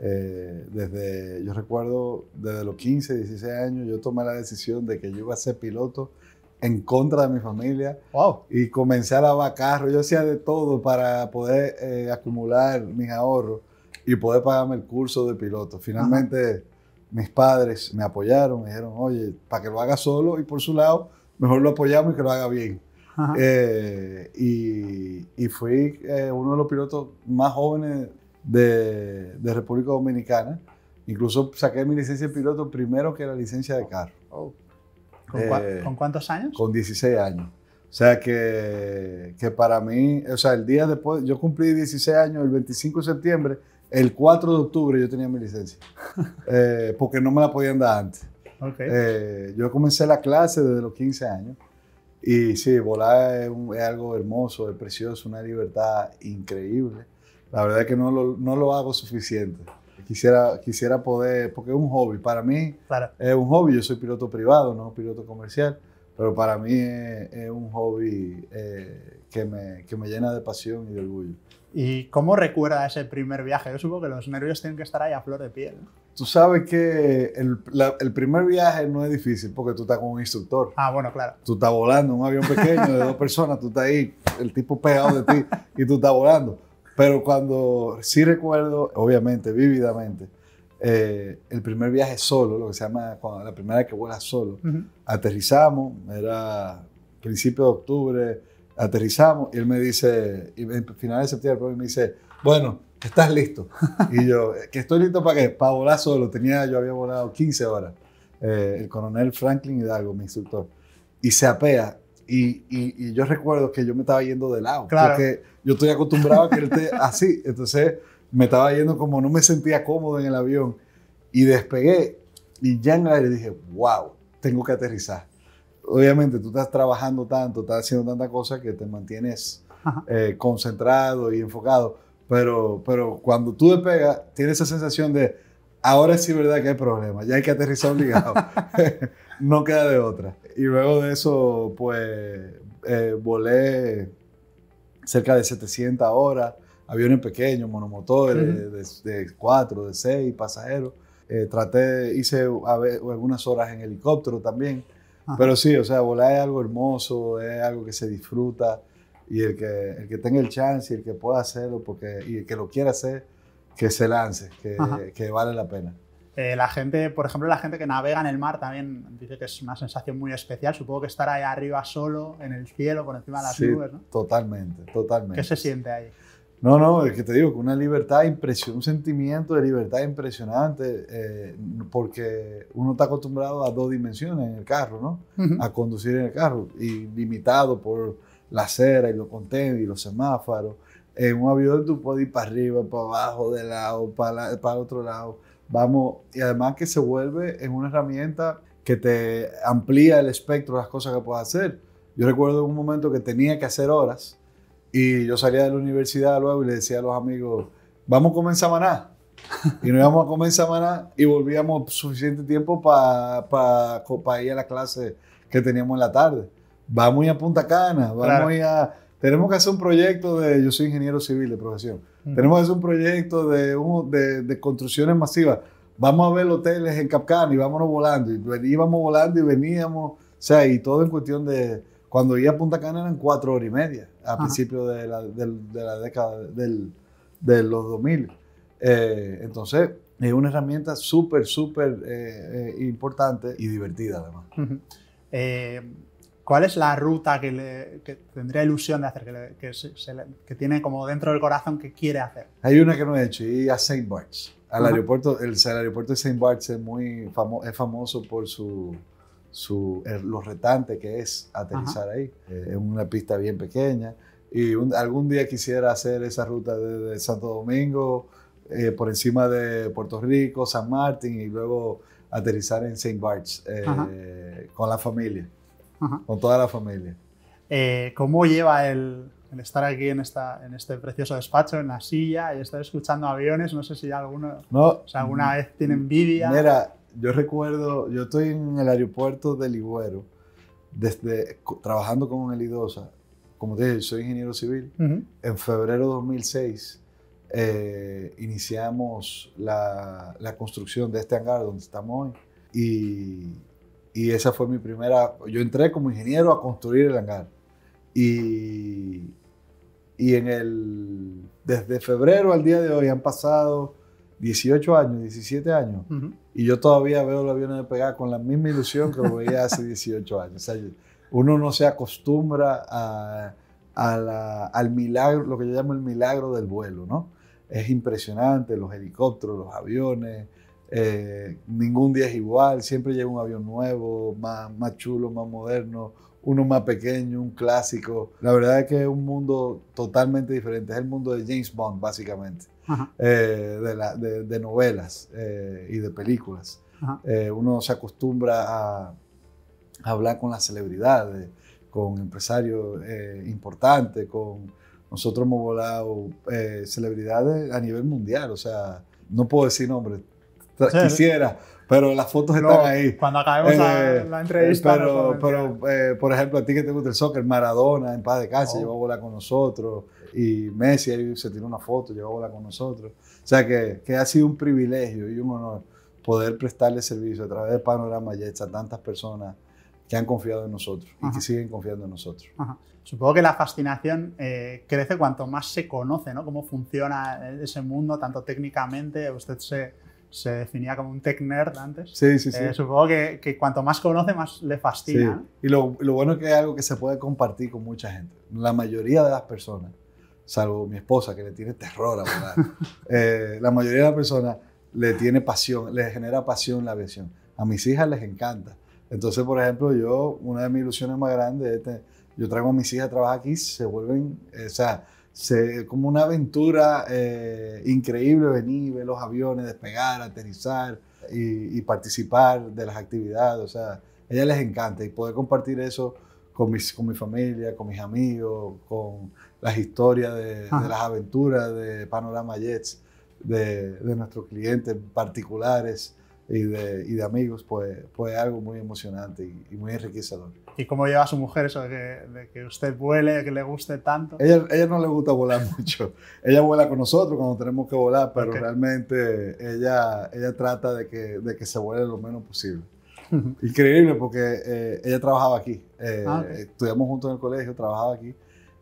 Eh, desde, yo recuerdo, desde los 15, 16 años, yo tomé la decisión de que yo iba a ser piloto en contra de mi familia. Y comencé a lavar carros. Yo hacía de todo para poder eh, acumular mis ahorros y poder pagarme el curso de piloto. Finalmente, mis padres me apoyaron, me dijeron, oye, para que lo haga solo y por su lado, mejor lo apoyamos y que lo haga bien. Eh, y, fui uno de los pilotos más jóvenes de, República Dominicana. Incluso saqué mi licencia de piloto primero que la licencia de carro. Oh. Eh, ¿Con, cuántos años? Con 16 años. O sea que, para mí, o sea, el día después, yo cumplí 16 años el 25 de septiembre, el 4 de octubre yo tenía mi licencia, eh, porque no me la podían dar antes. Eh, yo comencé la clase desde los 15 años y sí, volar es algo hermoso, es precioso, una libertad increíble. La verdad es que no lo, no lo hago suficiente. Quisiera, quisiera poder, porque es un hobby. Para mí es un hobby. Yo soy piloto privado, no piloto comercial. Pero para mí es, un hobby eh, que, me, que me llena de pasión y de orgullo. ¿Y cómo recuerda ese primer viaje? Yo supongo que los nervios tienen que estar ahí a flor de piel. Tú sabes que el, el, primer viaje no es difícil porque tú estás con un instructor. Ah, bueno, claro. Tú estás volando, un avión pequeño de dos personas, tú estás ahí, el tipo pegado de ti y tú estás volando. Pero cuando sí recuerdo, obviamente, vívidamente, eh, el primer viaje solo, lo que se llama la primera vez que vuelas solo, aterrizamos, era principio de octubre, aterrizamos y él me dice, y en final de septiembre, pues, me dice, bueno, estás listo. y yo, que estoy listo para qué? Para volar solo. Tenía, yo había volado 15 horas. Eh, el coronel Franklin Hidalgo, mi instructor. Y se apea y, y, yo recuerdo que yo me estaba yendo de lado, porque yo estoy acostumbrado a que él esté así, entonces me estaba yendo como no me sentía cómodo en el avión y despegué y ya en el aire dije, wow, tengo que aterrizar. Obviamente tú estás trabajando tanto, estás haciendo tanta cosa que te mantienes eh, concentrado y enfocado, pero, pero cuando tú despegas, tienes esa sensación de ahora sí es verdad que hay problemas, ya hay que aterrizar obligado. no queda de otra. Y luego de eso, pues, eh, volé cerca de 700 horas, aviones pequeños, monomotores, de, de, de, cuatro, de seis pasajeros. Eh, traté, hice algunas horas en helicóptero también. Pero sí, o sea, volar es algo hermoso, es algo que se disfruta. Y el que, el que tenga el chance y el que pueda hacerlo porque, y el que lo quiera hacer, que se lance, que, vale la pena. Eh, la gente, por ejemplo, la gente que navega en el mar también dice que es una sensación muy especial. Supongo que estar ahí arriba solo, en el cielo, por encima de las nubes, ¿no? Totalmente, totalmente. ¿Qué se siente ahí? No, no, es que te digo, que una libertad, un sentimiento de libertad impresionante, eh, porque uno está acostumbrado a dos dimensiones en el carro, ¿no? A conducir en el carro, y limitado por la acera y los contenedores y los semáforos en un avión tú puedes ir para arriba, para abajo, de lado, para, la, para otro lado. Vamos, y además que se vuelve en una herramienta que te amplía el espectro de las cosas que puedes hacer. Yo recuerdo un momento que tenía que hacer horas y yo salía de la universidad luego y le decía a los amigos, vamos a comer samaná. Y nos íbamos a comer samaná y volvíamos suficiente tiempo para ir a la clase que teníamos en la tarde. Vamos a a Punta Cana, vamos a tenemos que hacer un proyecto de, yo soy ingeniero civil de profesión, tenemos que hacer un proyecto de, de, de, construcciones masivas. Vamos a ver hoteles en Capcán y vámonos volando. Y íbamos volando y veníamos. O sea, y todo en cuestión de... Cuando iba a Punta Cana eran cuatro horas y media, a principio de la, la década del, de los 2000. Eh, entonces, es una herramienta súper, súper eh, eh, importante y divertida además. ¿Cuál es la ruta que, tendría ilusión de hacer, que, tiene como dentro del corazón que quiere hacer? Hay una que no he hecho, y a St. Barts. Al aeropuerto, el, aeropuerto de St. Barts es, muy es famoso por su, su, lo retante que es aterrizar ahí. Eh, es una pista bien pequeña. Y algún día quisiera hacer esa ruta desde de Santo Domingo, eh, por encima de Puerto Rico, San Martín y luego aterrizar en St. Barts eh, con la familia. Con toda la familia. Eh, ¿Cómo lleva el, estar aquí en, este precioso despacho, en la silla, y estar escuchando aviones? No sé si alguno, no, alguna vez tiene envidia. Mira, yo recuerdo, yo estoy en el aeropuerto de Ligüero, desde, trabajando con el Como te dije, soy ingeniero civil. En febrero de 2006 eh, iniciamos la, la, construcción de este hangar donde estamos hoy. Y y esa fue mi primera, yo entré como ingeniero a construir el hangar. Y, y en el, desde febrero al día de hoy han pasado 18 años, 17 años, y yo todavía veo los aviones despegar con la misma ilusión que lo veía hace 18 años. uno no se acostumbra al milagro, lo que yo llamo el milagro del vuelo, ¿no? Es impresionante, los helicópteros, los aviones, eh, ningún día es igual, siempre llega un avión nuevo, más, más chulo, más moderno, uno más pequeño, un clásico. La verdad es que es un mundo totalmente diferente, es el mundo de James Bond, básicamente, eh, de, de, novelas eh, y de películas. uno se acostumbra a, a, hablar con las celebridades, con empresarios importantes, con... Nosotros hemos volado celebridades a nivel mundial, o sea, no puedo decir nombres, quisiera, pero las fotos están ahí. Cuando acabemos la, eh, entrevista. Pero, eh, por ejemplo, a ti que te gusta el soccer, Maradona en paz de casa oh. llevó bola con nosotros, y Messi ahí se tiró una foto, llevó bola con nosotros. O sea que, que ha sido un privilegio y un honor poder prestarle servicio a través de Panorama Jets a tantas personas que han confiado en nosotros y que siguen confiando en nosotros. Supongo que la fascinación eh, crece cuanto más se conoce, ¿no? Cómo funciona ese mundo, tanto técnicamente, usted se, se definía como un tech nerd antes. Sí, sí, sí. Eh, supongo que, cuanto más conoce, más le fascina. Y lo, bueno es que es algo que se puede compartir con mucha gente. La mayoría de las personas, salvo mi esposa que le tiene terror a la eh, la mayoría de las personas le tiene pasión, le genera pasión la aviación. A mis hijas les encanta. Entonces, por ejemplo, yo, una de mis ilusiones más grandes, este, yo traigo a mis hijas a trabajar aquí, se vuelven, eh, se, como una aventura eh, increíble venir, ver los aviones despegar, aterrizar y, participar de las actividades. O sea, a ella les encanta y poder compartir eso con, mis, con mi familia, con mis amigos, con las historias de, las aventuras de Panorama Jets, de, nuestros clientes particulares y de, amigos, pues, pues algo muy emocionante y, y muy enriquecedor. ¿Y cómo lleva a su mujer eso de que, usted vuele, que le guste tanto? Ella, ella no le gusta volar mucho. ella vuela con nosotros cuando tenemos que volar, pero realmente ella, ella trata de que, de que se vuele lo menos posible. Increíble porque eh, ella trabajaba aquí. Eh, ah, estudiamos juntos en el colegio, trabajaba aquí.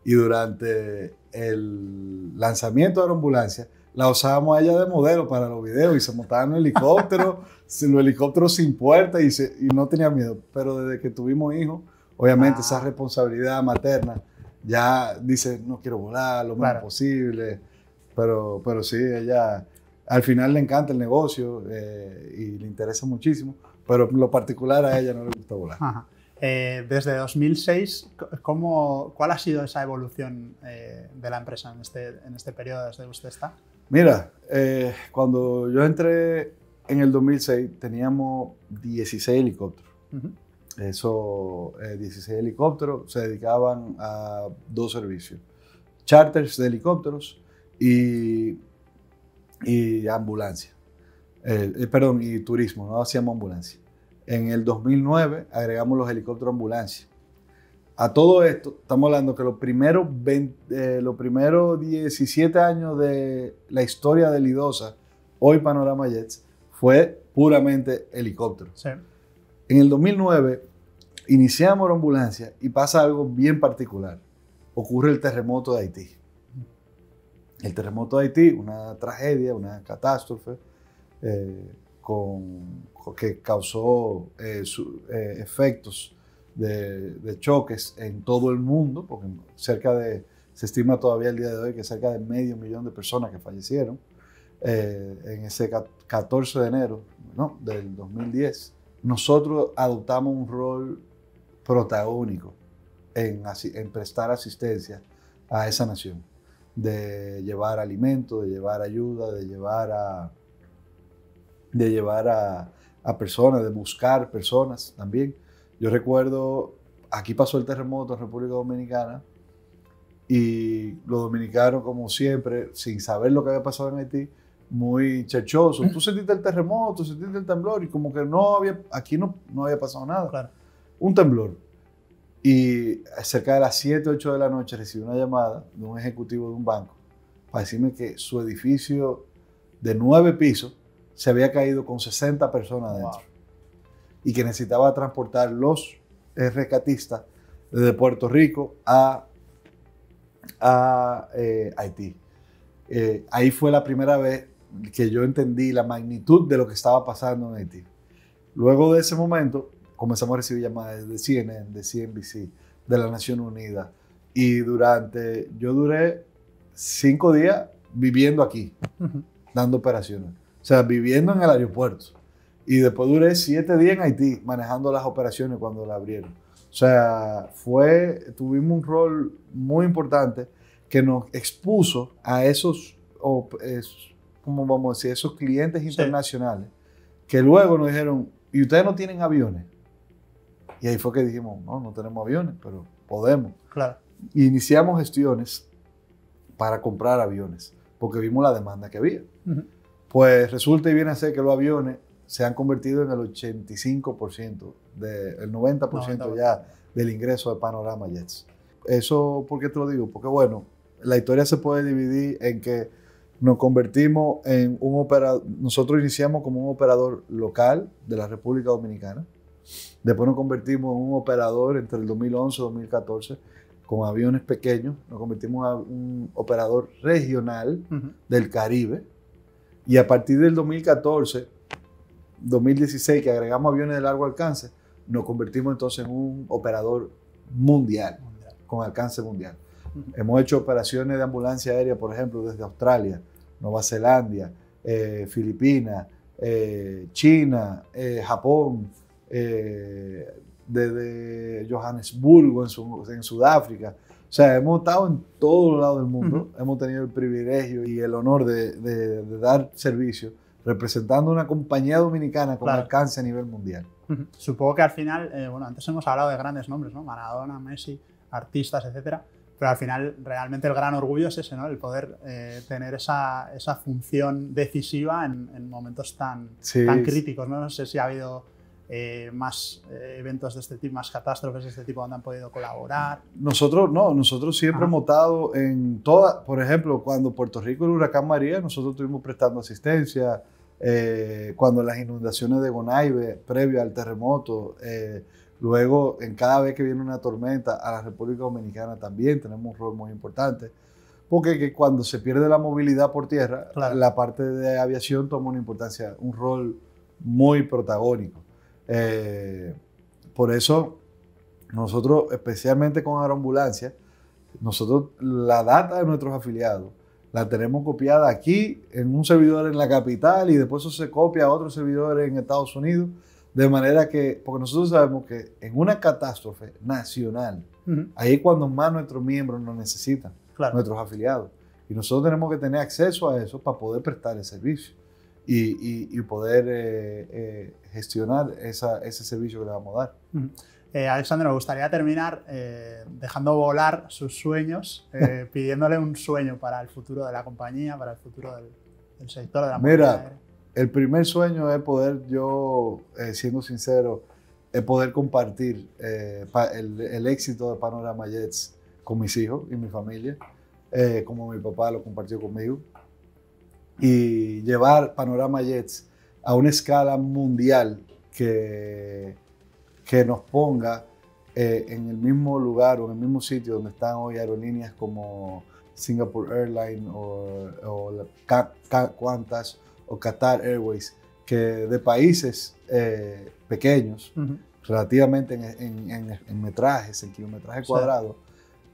Y durante el lanzamiento de la ambulancia, la usábamos a ella de modelo para los videos y se montaba en un helicóptero, el helicóptero sin puerta y, no tenía miedo. Pero desde que tuvimos hijos, obviamente esa ah. responsabilidad materna ya dice, no quiero volar lo más posible. Pero, pero sí, ella al final le encanta el negocio eh, y le interesa muchísimo, pero lo particular a ella no le gusta volar. Eh, desde 2006, ¿cómo, ¿cuál ha sido esa evolución eh, de la empresa en este, en este periodo desde usted está? Mira, eh, cuando yo entré en el 2006 teníamos 16 helicópteros. Eso, Esos eh, 16 helicópteros se dedicaban a dos servicios, charters de helicópteros y, y ambulancia. Eh, perdón, y turismo, no hacíamos ambulancia. En el 2009 agregamos los helicópteros ambulancia a todo esto, estamos hablando que los primeros, eh, los primeros 17 años de la historia de IDOSA, hoy Panorama Jets, fue puramente helicóptero. En el 2009 iniciamos la ambulancia y pasa algo bien particular. Ocurre el terremoto de Haití. El terremoto de Haití, una tragedia, una catástrofe eh, con, que causó eh, efectos de, choques en todo el mundo, porque cerca de, se estima todavía el día de hoy que cerca de medio millón de personas que fallecieron eh, en ese 14 de enero del 2010, nosotros adoptamos un rol protagónico en, en prestar asistencia a esa nación, de llevar alimento, de llevar ayuda, de llevar a, de llevar a personas, de buscar personas también. Yo recuerdo, aquí pasó el terremoto en República Dominicana y los dominicanos, como siempre, sin saber lo que había pasado en Haití, muy chechosos. Mm. Tú sentiste el terremoto, sentiste el temblor y como que no había, aquí no, no había pasado nada. Claro. Un temblor. Y cerca de las 7, 8 de la noche recibí una llamada de un ejecutivo de un banco para decirme que su edificio de nueve pisos se había caído con 60 personas dentro y que necesitaba transportar los eh, rescatistas de Puerto Rico a, eh, Haití. Eh, ahí fue la primera vez que yo entendí la magnitud de lo que estaba pasando en Haití. Luego de ese momento comenzamos a recibir llamadas de CNN, de CNBC, de la Nación Unida. Y durante, yo duré cinco días viviendo aquí, dando operaciones. O sea, viviendo en el aeropuerto. Y después duré siete días en Haití manejando las operaciones cuando la abrieron. O sea, fue, tuvimos un rol muy importante que nos expuso a esos, o, vamos decir? Esos clientes internacionales que luego nos dijeron, ¿y ustedes no tienen aviones? Y ahí fue que dijimos, no, no tenemos aviones, pero podemos. Claro. iniciamos gestiones para comprar aviones, porque vimos la demanda que había. Pues resulta y viene a ser que los aviones se han convertido en el 85%, el 90%, ya del ingreso de Panorama Jets. Eso, ¿por qué te lo digo? Porque bueno, la historia se puede dividir en que nos convertimos en un operador, nosotros iniciamos como un operador local de la República Dominicana, después nos convertimos en un operador entre el 2011 y 2014 con aviones pequeños, nos convertimos en un operador regional del Caribe y a partir del 2014 2016 que agregamos aviones de largo alcance, nos convertimos entonces en un operador mundial, con alcance mundial. Hemos hecho operaciones de ambulancia aérea, por ejemplo, desde Australia, Nueva Zelanda, eh, Filipinas, eh, China, eh, Japón, desde Johannesburgo en, Sudáfrica. O sea, hemos estado en todos lados del mundo, hemos tenido el privilegio y el honor de, de dar servicio representando una compañía dominicana con alcance a nivel mundial. Supongo que al final, eh, bueno, antes hemos hablado de grandes nombres, ¿no? Maradona, Messi, artistas, etcétera, pero al final realmente el gran orgullo es ese, ¿no? El poder eh, tener esa, función decisiva en, momentos tan, tan críticos, No sé si ha habido eh, más eh, eventos de este tipo, más catástrofes de este tipo donde han podido colaborar? Nosotros no, nosotros siempre hemos estado en todas, por ejemplo, cuando Puerto Rico el huracán María, nosotros estuvimos prestando asistencia, eh, cuando las inundaciones de Gonaive, previo al terremoto, luego en cada vez que viene una tormenta a la República Dominicana también tenemos un rol muy importante. Porque que cuando se pierde la movilidad por tierra, la parte de aviación toma una importancia, un rol muy protagónico. Eh, por eso, nosotros, especialmente con agroambulancia, nosotros la data de nuestros afiliados la tenemos copiada aquí en un servidor en la capital y después eso se copia a otro servidor en Estados Unidos. De manera que, porque nosotros sabemos que en una catástrofe nacional, ahí es cuando más nuestros miembros nos necesitan, nuestros afiliados. Y nosotros tenemos que tener acceso a eso para poder prestar el servicio y, poder eh, eh, gestionar ese servicio que le vamos a dar. Uh me gustaría terminar dejando volar sus sueños, pidiéndole un sueño para el futuro de la compañía, para el futuro del, sector de la Mira, el primer sueño es poder yo, siendo sincero, es poder compartir el, el, éxito de Panorama Jets con mis hijos y mi familia, como mi papá lo compartió conmigo y llevar Panorama Jets a una escala mundial que, que nos ponga eh, en el mismo lugar o en el mismo sitio donde están hoy aerolíneas como Singapore Airlines o, o Qantas o Qatar Airways, que de países eh, pequeños, relativamente en, en, en, metrajes, en kilometraje cuadrado,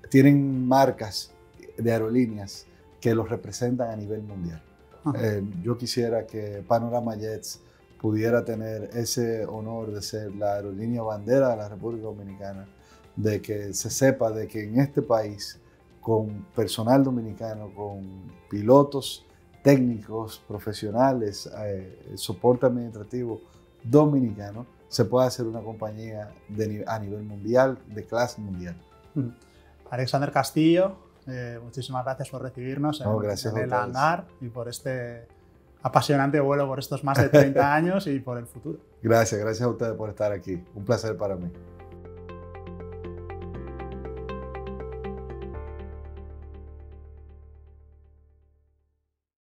tienen marcas de aerolíneas que los representan a nivel mundial. Eh, yo quisiera que Panorama Jets pudiera tener ese honor de ser la aerolínea bandera de la República Dominicana, de que se sepa de que en este país, con personal dominicano, con pilotos, técnicos, profesionales, eh, soporte administrativo dominicano, se pueda hacer una compañía a nivel mundial, de clase mundial. Mm. Alexander Castillo, eh, muchísimas gracias por recibirnos en, el andar y por este apasionante vuelo por estos más de 30 años y por el futuro. Gracias, gracias a ustedes por estar aquí. Un placer para mí.